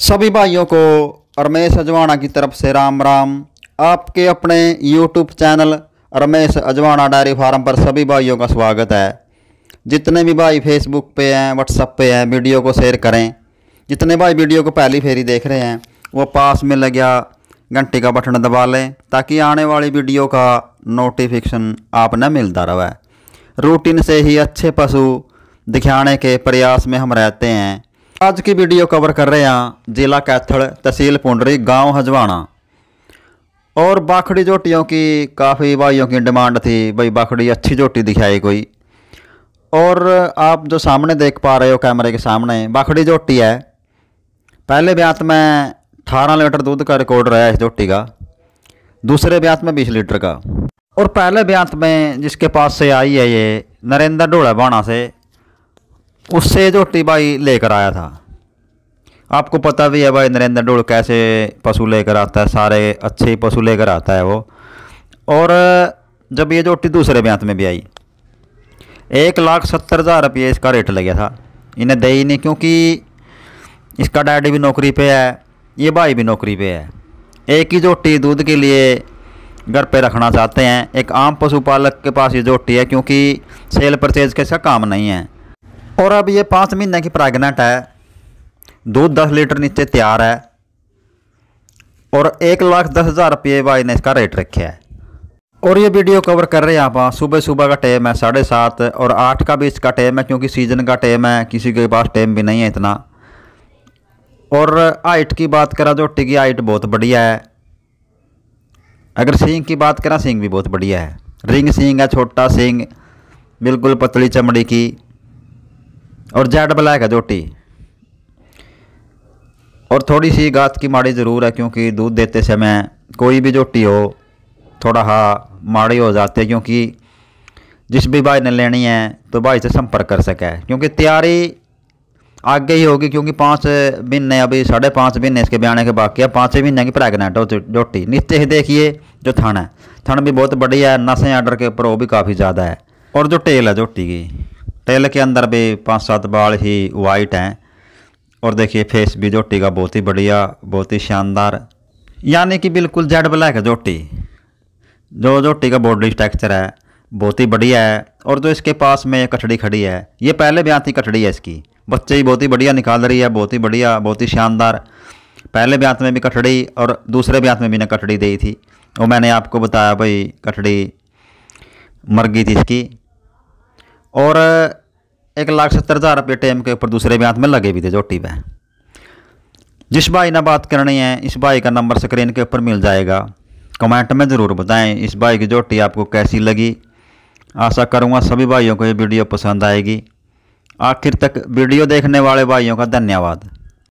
सभी भाइयों को रमेश अजवाणा की तरफ से राम राम आपके अपने YouTube channel Ramesh Ajwana dairy farm पर सभी भाइयों का स्वागत है जितने भी भाई फेसबुक पे हैं व्हाट्सएप पे हैं वीडियो को शेयर करें जितने भाई वीडियो को पहली फेरी देख रहे हैं वो पास में लग गया घंटे का बटन दबा लें ताकि आने वाली वीडियो का नोटिफिकेशन आप न मिलता रहे रूटीन से ही अच्छे पशु दिखाने के प्रयास में हम रहते हैं आज की वीडियो कवर कर रहे हैं जिला कैथल तहसील पुंडरी गांव हजवाणा और बाखड़ी जोटियों की काफ़ी भाइयों की डिमांड थी भाई बाखड़ी अच्छी जोटी दिखाई कोई और आप जो सामने देख पा रहे हो कैमरे के सामने बाखड़ी जोटी है पहले ब्यात में अठारह लीटर दूध का रिकॉर्ड रहा है इस जोटी का दूसरे ब्यात में बीस लीटर का और पहले ब्यात में जिसके पास से आई है ये नरेंद्र डोड़ा बाणा से उससे जो भाई लेकर आया था आपको पता भी है भाई नरेंद्र डोल कैसे पशु लेकर आता है सारे अच्छे पशु लेकर आता है वो और जब ये जोटी दूसरे ब्यांत में भी आई एक लाख सत्तर हज़ार रुपये इसका रेट लगे था इन्हें दे ही नहीं क्योंकि इसका डैडी भी नौकरी पे है ये भाई भी नौकरी पे है एक ही जोटी दूध के लिए घर पे रखना चाहते हैं एक आम पशुपालक के पास ये जोटी है क्योंकि सेल परचेज के इसका काम नहीं है और अब ये पाँच महीने की प्रेगनेंट है दूध दस लीटर नीचे तैयार है और एक लाख दस हज़ार रुपये भाई ने इसका रेट रखा है और ये वीडियो कवर कर रहे हैं आप सुबह सुबह का टाइम है साढ़े सात और आठ का भी इसका टाइम है क्योंकि सीजन का टाइम है किसी के पास टाइम भी नहीं है इतना और हाइट की बात करा तो टिकी हाइट बहुत बढ़िया है अगर सींग की बात करा सींग भी बहुत बढ़िया है रिंग सींग है छोटा सींग बिल्कुल पतली चमड़ी की और जेड ब्लैक है जोटी और थोड़ी सी गात की माड़ी ज़रूर है क्योंकि दूध देते समय कोई भी जोटी हो थोड़ा हा माड़ी हो जाती है क्योंकि जिस भी भाई ने लेनी है तो भाई से संपर्क कर सके क्योंकि तैयारी आगे ही होगी क्योंकि पाँच महीने अभी साढ़े पाँच महीने इसके ब्याने के बाकी है पाँच महीने की प्रेगनेंट हो जोटी नीचे ही देखिए जो थन है थन भी बहुत बड़ी है नशे आर्डर के ऊपर वो भी काफ़ी ज़्यादा है और जो टेल है जोटी की टेल के अंदर भी पाँच सात बाल ही वाइट हैं और देखिए फेस भी जोटी का बहुत ही बढ़िया बहुत ही शानदार यानी कि बिल्कुल जेड ब्लैक है जोटी जो जोटी का बॉडी स्ट्रक्चर है बहुत ही बढ़िया है और जो इसके पास में कठड़ी खड़ी है ये पहले भी आती कठड़ी है इसकी बच्चे ही बहुत ही बढ़िया निकाल रही है बहुत ही बढ़िया बहुत ही शानदार पहले ब्यात में भी कटड़ी और दूसरे ब्यात में भी ने कठड़ी दी थी और मैंने आपको बताया भाई कटड़ी मर गई थी इसकी और एक लाख सत्तर हज़ार रुपये टेम के ऊपर दूसरे ब्यांत में लगे भी थे जोटी में जिस भाई ने बात करनी है इस भाई का नंबर स्क्रीन के ऊपर मिल जाएगा कमेंट में ज़रूर बताएं इस भाई की जोटी आपको कैसी लगी आशा करूँगा सभी भाइयों को ये वीडियो पसंद आएगी आखिर तक वीडियो देखने वाले भाइयों का धन्यवाद